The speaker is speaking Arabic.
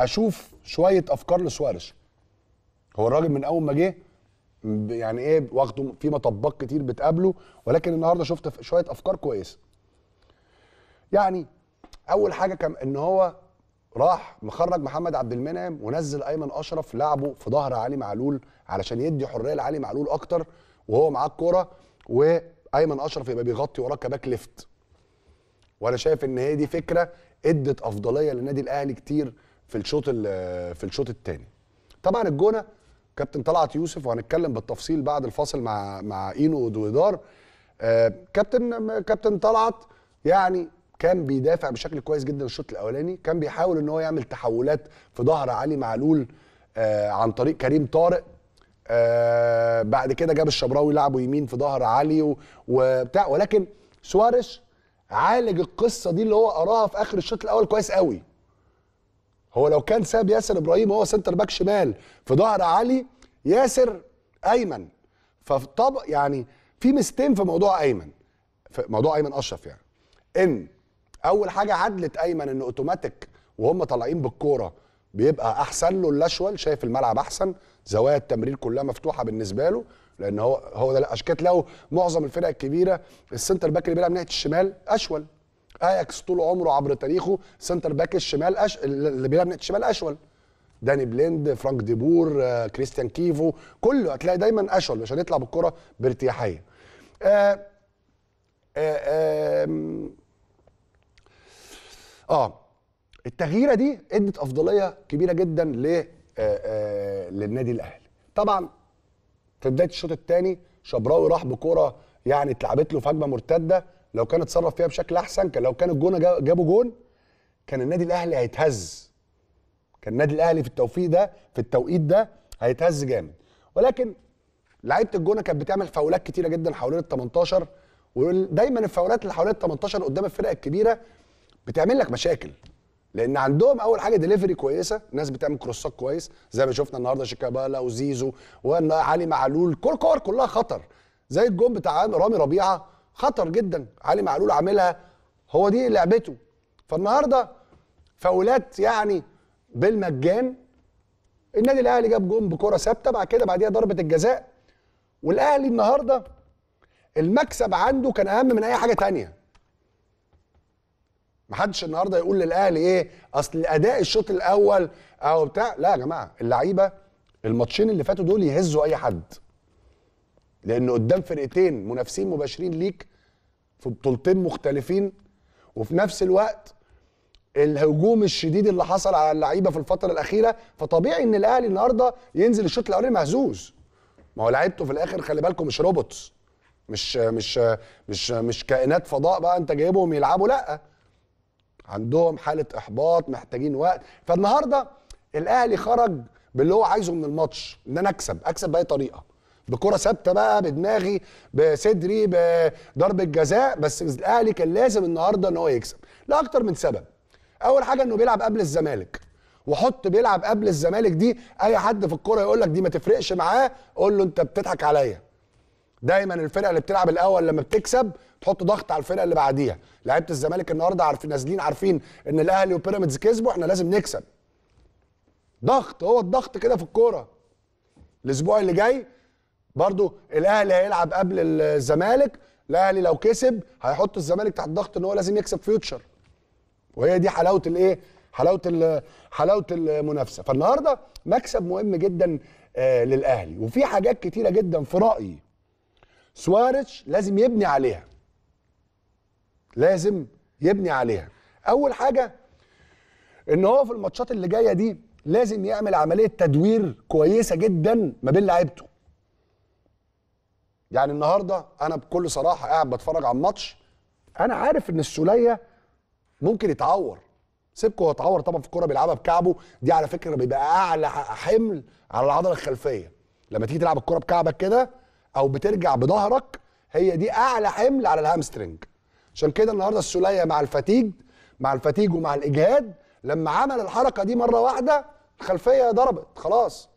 اشوف شويه افكار لسواريز هو الراجل من اول ما جه يعني ايه واخده في مطبات كتير بتقابله ولكن النهارده شفت شويه افكار كويسه يعني اول حاجه كان ان هو راح مخرج محمد عبد المنعم ونزل ايمن اشرف لعبه في ظهر علي معلول علشان يدي حريه لعلي معلول اكتر وهو معاه الكوره وايمن اشرف يبقى بيغطي وراه كباك ليفت وانا شايف ان هي دي فكره ادت افضليه للنادي الاهلي كتير في الشوط في الشوط الثاني طبعا الجونه كابتن طلعت يوسف وهنتكلم بالتفصيل بعد الفاصل مع مع اينو دويدار آه كابتن كابتن طلعت يعني كان بيدافع بشكل كويس جدا الشوط الاولاني كان بيحاول ان هو يعمل تحولات في ظهر علي معلول آه عن طريق كريم طارق آه بعد كده جاب الشبراوي لعبه يمين في ظهر علي وبتاع ولكن سواريش عالج القصه دي اللي هو قراها في اخر الشوط الاول كويس قوي هو لو كان ساب ياسر ابراهيم وهو سنتر باك شمال في ظهر علي ياسر ايمن فطب يعني في مستين في موضوع ايمن في موضوع ايمن اشرف يعني ان اول حاجه عدلت ايمن ان اوتوماتيك وهم طالعين بالكوره بيبقى احسن له الاشول شايف الملعب احسن زوايا التمرير كلها مفتوحه بالنسبه له لان هو هو ده اشكات لو معظم الفرق الكبيره السنتر باك اللي بيلعب ناحيه الشمال اشول اياكس طول عمره عبر تاريخه سنتر باك الشمال أش... اللي بيلعب ناحيه الشمال اشول داني بليند فرانك ديبور آه، كريستيان كيفو كله هتلاقي دايما اشول عشان يطلع بالكره بارتياحيه آه آه, آه, آه التغييره دي ادت افضليه كبيره جدا ل آه، آه، للنادي الاهلي طبعا في بدايه الشوط الثاني شبراوي راح بكره يعني اتلعبت له في هجمه مرتده لو كان اتصرف فيها بشكل احسن كان لو كان الجونه جابوا جون كان النادي الاهلي هيتهز كان النادي الاهلي في التوفيق ده في التوقيت ده هيتهز جامد ولكن لعيبه الجونه كانت بتعمل فاولات كتيره جدا حوالين ال 18 ودايما الفاولات اللي حوالين ال 18 قدام الفرق الكبيره بتعمل لك مشاكل لان عندهم اول حاجه دليفري كويسه ناس بتعمل كروسات كويس زي ما شفنا النهارده شيكابالا وزيزو وعلي معلول كل كور كلها خطر زي الجون بتاع رامي ربيعه خطر جدا علي معلول عاملها هو دي لعبته فالنهارده فاولات يعني بالمجان النادي الاهلي جاب جون بكره ثابته بعد كده بعديها ضربه الجزاء والاهلي النهارده المكسب عنده كان اهم من اي حاجه تانية محدش النهارده يقول للاهلي ايه اصل اداء الشوط الاول او بتاع لا يا جماعه اللعيبه الماتشين اللي فاتوا دول يهزوا اي حد لان قدام فرقتين منافسين مباشرين ليك في بطولتين مختلفين وفي نفس الوقت الهجوم الشديد اللي حصل على اللعيبه في الفتره الاخيره فطبيعي ان الاهلي النهارده ينزل الشوط الاولاني مهزوز ما هو لعيبته في الاخر خلي بالكم مش روبوتس مش مش مش مش كائنات فضاء بقى انت جايبهم يلعبوا لا عندهم حاله احباط محتاجين وقت فالنهارده الاهلي خرج باللي هو عايزه من الماتش ان انا اكسب اكسب باي طريقه بكره ثابته بقى بدماغي بصدري بضرب الجزاء بس الاهلي كان لازم النهارده ان هو يكسب لاكتر من سبب اول حاجه انه بيلعب قبل الزمالك وحط بيلعب قبل الزمالك دي اي حد في الكوره يقول لك دي ما تفرقش معاه قول له انت بتضحك عليا دايما الفرقه اللي بتلعب الاول لما بتكسب تحط ضغط على الفرقه اللي بعديها لعيبه الزمالك النهارده عارفين نازلين عارفين ان الاهلي وبيراميدز كسبوا احنا لازم نكسب ضغط هو الضغط كده في الكوره الاسبوع اللي جاي برضو الاهلي هيلعب قبل الزمالك الاهلي لو كسب هيحط الزمالك تحت ضغط ان هو لازم يكسب فيوتشر وهي دي حلاوه الايه حلاوه حلاوه المنافسه فالنهارده مكسب مهم جدا آه للاهلي وفي حاجات كتيره جدا في رايي سواريتش لازم يبني عليها لازم يبني عليها اول حاجه ان هو في الماتشات اللي جايه دي لازم يعمل عمليه تدوير كويسه جدا ما بين لعيبته يعني النهارده انا بكل صراحه قاعد بتفرج على الماتش انا عارف ان السوليه ممكن يتعور سيبكو يتعور طبعا في الكوره بيلعبها بكعبه دي على فكره بيبقى اعلى حمل على العضله الخلفيه لما تيجي تلعب الكوره بكعبك كده او بترجع بظهرك هي دي اعلى حمل على الهامسترنج عشان كده النهارده السوليه مع الفتيج مع الفتيج ومع الاجهاد لما عمل الحركه دي مره واحده الخلفيه ضربت خلاص